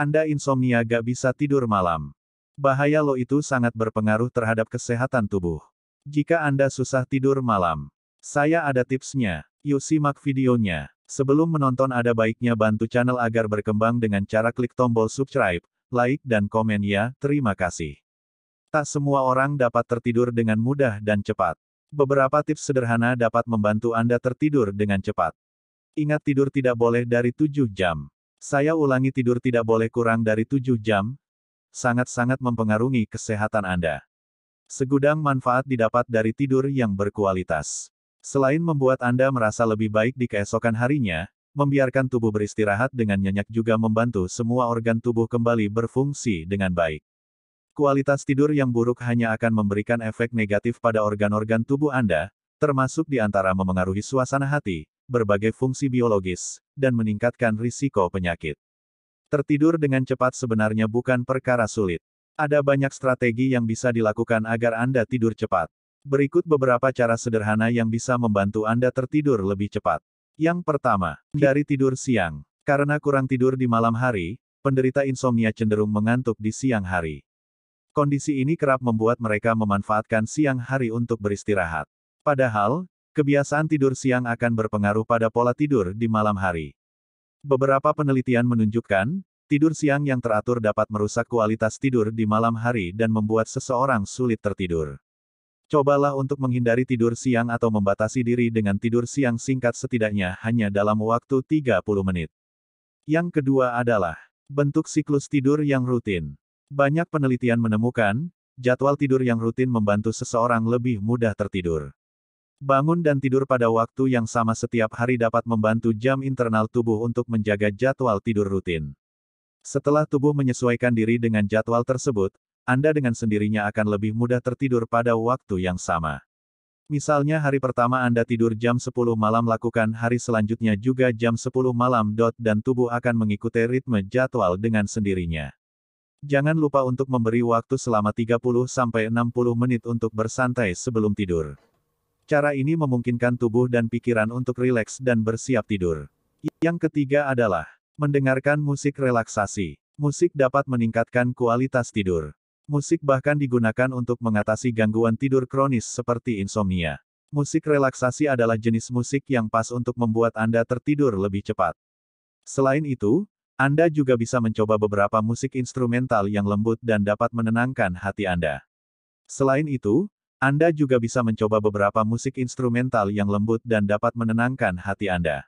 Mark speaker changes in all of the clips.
Speaker 1: Anda insomnia gak bisa tidur malam. Bahaya lo itu sangat berpengaruh terhadap kesehatan tubuh. Jika Anda susah tidur malam, saya ada tipsnya. Yuk simak videonya. Sebelum menonton ada baiknya bantu channel agar berkembang dengan cara klik tombol subscribe, like dan komen ya, terima kasih. Tak semua orang dapat tertidur dengan mudah dan cepat. Beberapa tips sederhana dapat membantu Anda tertidur dengan cepat. Ingat tidur tidak boleh dari 7 jam. Saya ulangi tidur tidak boleh kurang dari 7 jam, sangat-sangat mempengaruhi kesehatan Anda. Segudang manfaat didapat dari tidur yang berkualitas. Selain membuat Anda merasa lebih baik di keesokan harinya, membiarkan tubuh beristirahat dengan nyenyak juga membantu semua organ tubuh kembali berfungsi dengan baik. Kualitas tidur yang buruk hanya akan memberikan efek negatif pada organ-organ tubuh Anda, termasuk di antara memengaruhi suasana hati, berbagai fungsi biologis, dan meningkatkan risiko penyakit. Tertidur dengan cepat sebenarnya bukan perkara sulit. Ada banyak strategi yang bisa dilakukan agar Anda tidur cepat. Berikut beberapa cara sederhana yang bisa membantu Anda tertidur lebih cepat. Yang pertama, dari tidur siang. Karena kurang tidur di malam hari, penderita insomnia cenderung mengantuk di siang hari. Kondisi ini kerap membuat mereka memanfaatkan siang hari untuk beristirahat. Padahal, Kebiasaan tidur siang akan berpengaruh pada pola tidur di malam hari. Beberapa penelitian menunjukkan, tidur siang yang teratur dapat merusak kualitas tidur di malam hari dan membuat seseorang sulit tertidur. Cobalah untuk menghindari tidur siang atau membatasi diri dengan tidur siang singkat setidaknya hanya dalam waktu 30 menit. Yang kedua adalah bentuk siklus tidur yang rutin. Banyak penelitian menemukan, jadwal tidur yang rutin membantu seseorang lebih mudah tertidur. Bangun dan tidur pada waktu yang sama setiap hari dapat membantu jam internal tubuh untuk menjaga jadwal tidur rutin. Setelah tubuh menyesuaikan diri dengan jadwal tersebut, Anda dengan sendirinya akan lebih mudah tertidur pada waktu yang sama. Misalnya hari pertama Anda tidur jam 10 malam lakukan hari selanjutnya juga jam 10 malam. Dot Dan tubuh akan mengikuti ritme jadwal dengan sendirinya. Jangan lupa untuk memberi waktu selama 30-60 menit untuk bersantai sebelum tidur. Cara ini memungkinkan tubuh dan pikiran untuk rileks dan bersiap tidur. Yang ketiga adalah mendengarkan musik relaksasi. Musik dapat meningkatkan kualitas tidur. Musik bahkan digunakan untuk mengatasi gangguan tidur kronis seperti insomnia. Musik relaksasi adalah jenis musik yang pas untuk membuat Anda tertidur lebih cepat. Selain itu, Anda juga bisa mencoba beberapa musik instrumental yang lembut dan dapat menenangkan hati Anda. Selain itu, anda juga bisa mencoba beberapa musik instrumental yang lembut dan dapat menenangkan hati Anda.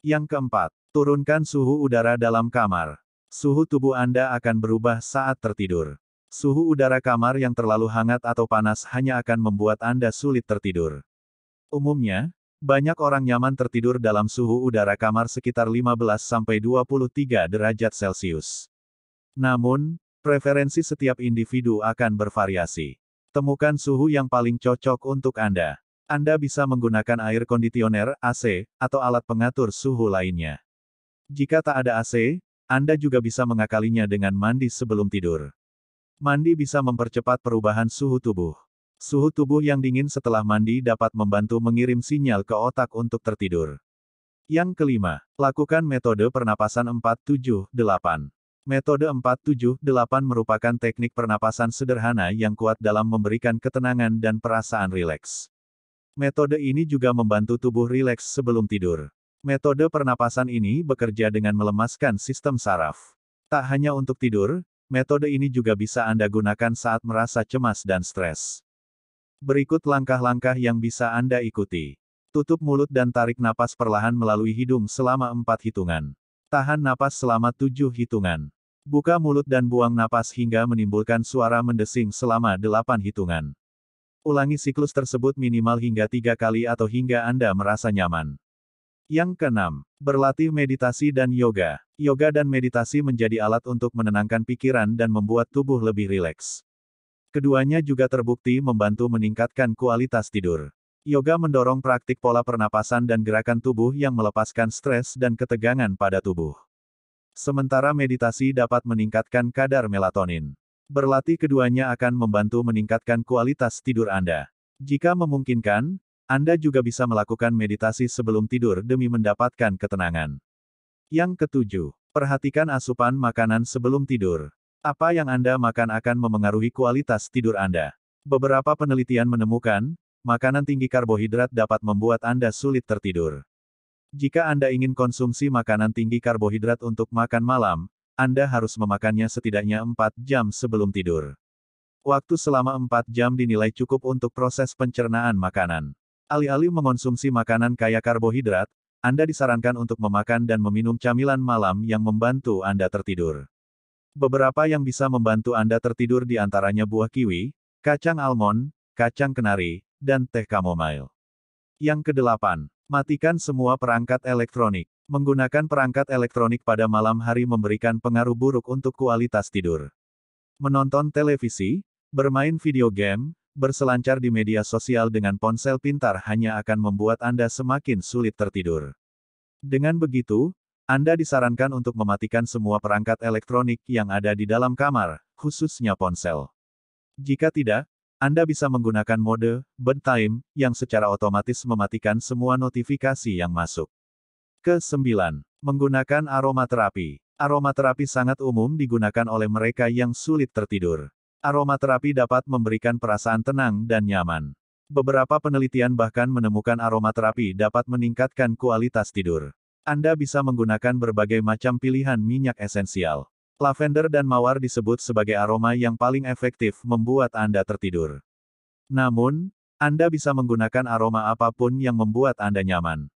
Speaker 1: Yang keempat, turunkan suhu udara dalam kamar. Suhu tubuh Anda akan berubah saat tertidur. Suhu udara kamar yang terlalu hangat atau panas hanya akan membuat Anda sulit tertidur. Umumnya, banyak orang nyaman tertidur dalam suhu udara kamar sekitar 15-23 derajat Celcius. Namun, preferensi setiap individu akan bervariasi. Temukan suhu yang paling cocok untuk Anda. Anda bisa menggunakan air kondisioner, AC, atau alat pengatur suhu lainnya. Jika tak ada AC, Anda juga bisa mengakalinya dengan mandi sebelum tidur. Mandi bisa mempercepat perubahan suhu tubuh. Suhu tubuh yang dingin setelah mandi dapat membantu mengirim sinyal ke otak untuk tertidur. Yang kelima, lakukan metode pernapasan 478. Metode 478 merupakan teknik pernapasan sederhana yang kuat dalam memberikan ketenangan dan perasaan rileks. Metode ini juga membantu tubuh rileks sebelum tidur. Metode pernapasan ini bekerja dengan melemaskan sistem saraf. Tak hanya untuk tidur, metode ini juga bisa Anda gunakan saat merasa cemas dan stres. Berikut langkah-langkah yang bisa Anda ikuti. Tutup mulut dan tarik napas perlahan melalui hidung selama empat hitungan. Tahan napas selama tujuh hitungan. Buka mulut dan buang napas hingga menimbulkan suara mendesing selama delapan hitungan. Ulangi siklus tersebut minimal hingga tiga kali atau hingga Anda merasa nyaman. Yang keenam, berlatih meditasi dan yoga. Yoga dan meditasi menjadi alat untuk menenangkan pikiran dan membuat tubuh lebih rileks. Keduanya juga terbukti membantu meningkatkan kualitas tidur. Yoga mendorong praktik pola pernapasan dan gerakan tubuh yang melepaskan stres dan ketegangan pada tubuh. Sementara meditasi dapat meningkatkan kadar melatonin. Berlatih keduanya akan membantu meningkatkan kualitas tidur Anda. Jika memungkinkan, Anda juga bisa melakukan meditasi sebelum tidur demi mendapatkan ketenangan. Yang ketujuh, perhatikan asupan makanan sebelum tidur. Apa yang Anda makan akan memengaruhi kualitas tidur Anda. Beberapa penelitian menemukan makanan tinggi karbohidrat dapat membuat Anda sulit tertidur. Jika Anda ingin konsumsi makanan tinggi karbohidrat untuk makan malam, Anda harus memakannya setidaknya 4 jam sebelum tidur. Waktu selama 4 jam dinilai cukup untuk proses pencernaan makanan. Alih-alih mengonsumsi makanan kaya karbohidrat, Anda disarankan untuk memakan dan meminum camilan malam yang membantu Anda tertidur. Beberapa yang bisa membantu Anda tertidur diantaranya buah kiwi, kacang almond, kacang kenari, dan teh chamomile. Yang kedelapan, matikan semua perangkat elektronik. Menggunakan perangkat elektronik pada malam hari memberikan pengaruh buruk untuk kualitas tidur. Menonton televisi, bermain video game, berselancar di media sosial dengan ponsel pintar hanya akan membuat Anda semakin sulit tertidur. Dengan begitu, Anda disarankan untuk mematikan semua perangkat elektronik yang ada di dalam kamar, khususnya ponsel. Jika tidak, anda bisa menggunakan mode bedtime yang secara otomatis mematikan semua notifikasi yang masuk. Ke-9. Menggunakan aromaterapi. Aromaterapi sangat umum digunakan oleh mereka yang sulit tertidur. Aromaterapi dapat memberikan perasaan tenang dan nyaman. Beberapa penelitian bahkan menemukan aromaterapi dapat meningkatkan kualitas tidur. Anda bisa menggunakan berbagai macam pilihan minyak esensial. Lavender dan mawar disebut sebagai aroma yang paling efektif membuat Anda tertidur. Namun, Anda bisa menggunakan aroma apapun yang membuat Anda nyaman.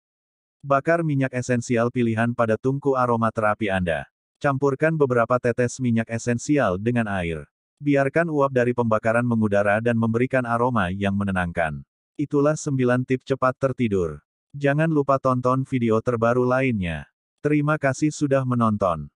Speaker 1: Bakar minyak esensial pilihan pada tungku aroma terapi Anda. Campurkan beberapa tetes minyak esensial dengan air. Biarkan uap dari pembakaran mengudara dan memberikan aroma yang menenangkan. Itulah 9 tip cepat tertidur. Jangan lupa tonton video terbaru lainnya. Terima kasih sudah menonton.